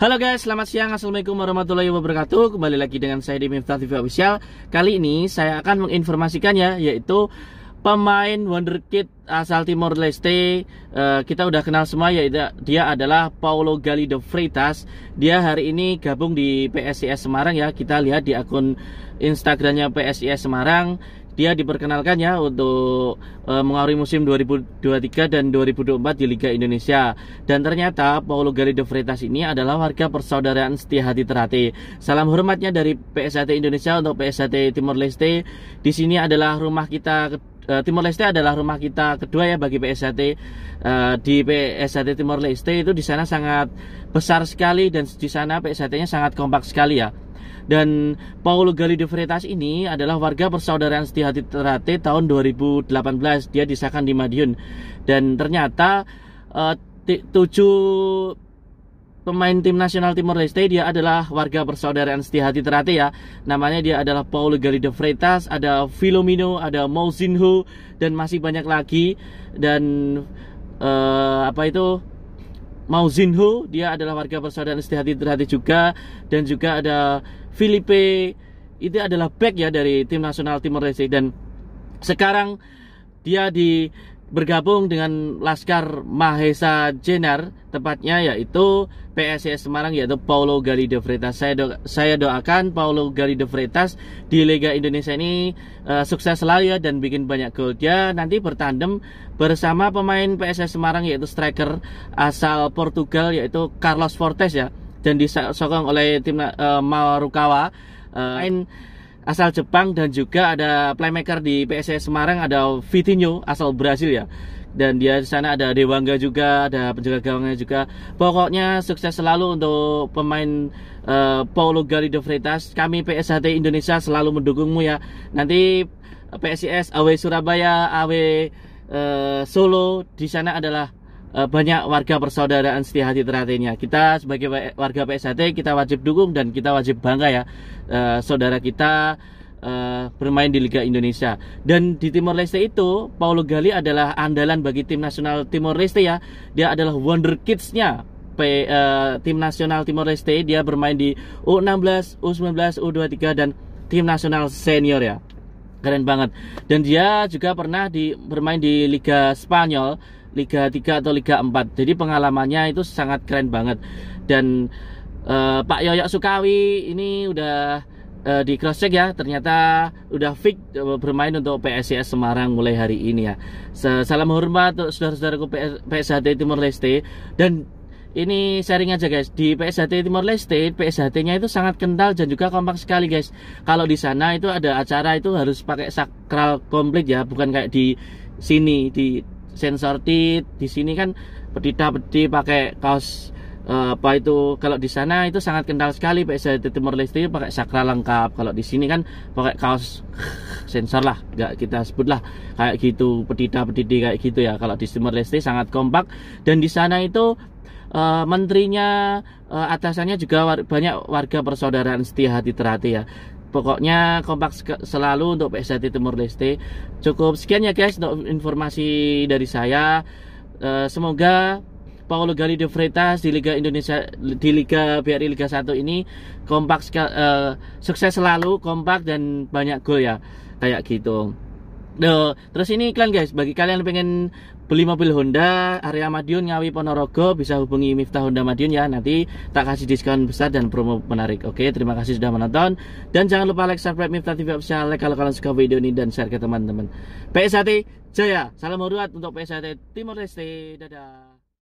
Halo guys, selamat siang. Assalamualaikum warahmatullahi wabarakatuh. Kembali lagi dengan saya di Miftah TV Official. Kali ini saya akan menginformasikannya yaitu pemain wonderkid asal Timor Leste uh, kita udah kenal semua yaitu dia adalah Paulo Galido Freitas. Dia hari ini gabung di PSIS Semarang ya. Kita lihat di akun Instagramnya PSIS Semarang dia diperkenalkannya untuk e, eh, mengawali musim 2023 dan 2024 di Liga Indonesia. Dan ternyata Paulo Galido Freitas ini adalah warga persaudaraan setia hati terhati. Salam hormatnya dari PSAT Indonesia untuk PSAT Timor Leste. Di sini adalah rumah kita eh, Timor Leste adalah rumah kita kedua ya bagi PSAT e, eh, di PSAT Timor Leste itu di sana sangat besar sekali dan di sana PSAT-nya sangat kompak sekali ya. Dan Paulo Gali de Freitas ini adalah warga persaudaraan Setia Hati Terate tahun 2018. Dia disahkan di Madiun. Dan ternyata uh, tujuh pemain tim nasional Timor Leste dia adalah warga persaudaraan Setia Hati Terate ya. Namanya dia adalah Paulo Gali de Freitas, ada Filomino, ada Mousinho dan masih banyak lagi dan uh, apa itu Mauzinho dia adalah warga persaudaraan Setia Hati Terate juga dan juga ada Filipe itu adalah back ya dari tim nasional Timor Leste dan sekarang dia di bergabung dengan Laskar Mahesa Jenar tepatnya yaitu PSS Semarang yaitu Paulo Gali de Freitas. Saya do saya doakan Paulo Gali de Freitas di Liga Indonesia ini uh, sukses selalu ya dan bikin banyak gol. Dia nanti bertandem bersama pemain PSS Semarang yaitu striker asal Portugal yaitu Carlos Fortes ya dan disokong oleh tim uh, Marukawa uh, asal Jepang dan juga ada playmaker di PSS Semarang ada Vitinho asal Brasil ya dan dia di sana ada Dewangga juga ada penjaga gawangnya juga pokoknya sukses selalu untuk pemain uh, Paulo Galido Freitas kami PSHT Indonesia selalu mendukungmu ya nanti PSIS AW Surabaya AW uh, Solo di sana adalah Eh, banyak warga persaudaraan setia hati teratinnya. Kita sebagai warga PSHT kita wajib dukung dan kita wajib bangga ya uh, saudara kita uh, bermain di Liga Indonesia. Dan di Timor Leste itu Paulo Gali adalah andalan bagi tim nasional Timor Leste ya. Dia adalah wonder kidsnya P, uh, tim nasional Timor Leste. Dia bermain di U16, U19, U23 dan tim nasional senior ya. Keren banget. Dan dia juga pernah di bermain di Liga Spanyol Liga 3 atau Liga 4 jadi pengalamannya itu sangat keren banget dan uh, Pak Yoyok Sukawi ini udah uh, di cross check ya ternyata udah fix eh, bermain untuk PSIS Semarang mulai hari ini ya salam hormat untuk saudara-saudaraku PSHT Timur Leste dan ini sharing aja guys di PSHT Timor Leste PSHT-nya itu sangat kental dan juga kompak sekali guys kalau di sana itu ada acara itu harus pakai sakral komplit ya bukan kayak di sini di sensor tit di sini kan petita peti pakai kaos eh, apa itu kalau di sana itu sangat kental sekali saya timur Leste pakai sakral lengkap kalau di sini kan pakai kaos sensor lah nggak kita sebut lah kayak gitu petita petiti kayak gitu ya kalau di timur Leste sangat kompak dan di sana itu uh, menterinya uh, atasannya juga war banyak warga persaudaraan setia hati terhati ya pokoknya kompak selalu untuk PSDT Timur Leste cukup sekian ya guys untuk informasi dari saya eh, semoga Paulo Gali de Freitas di Liga Indonesia di Liga BRI Liga 1 ini kompak eh, sukses selalu kompak dan banyak gol ya kayak gitu. Duh. terus ini iklan guys bagi kalian yang pengen beli mobil Honda area Madiun Ngawi Ponorogo bisa hubungi Miftah Honda Madiun ya nanti tak kasih diskon besar dan promo menarik oke terima kasih sudah menonton dan jangan lupa like subscribe Miftah TV official like kalau kalian suka video ini dan share ke teman-teman PSAT Jaya salam hormat untuk PSAT Timor Leste dadah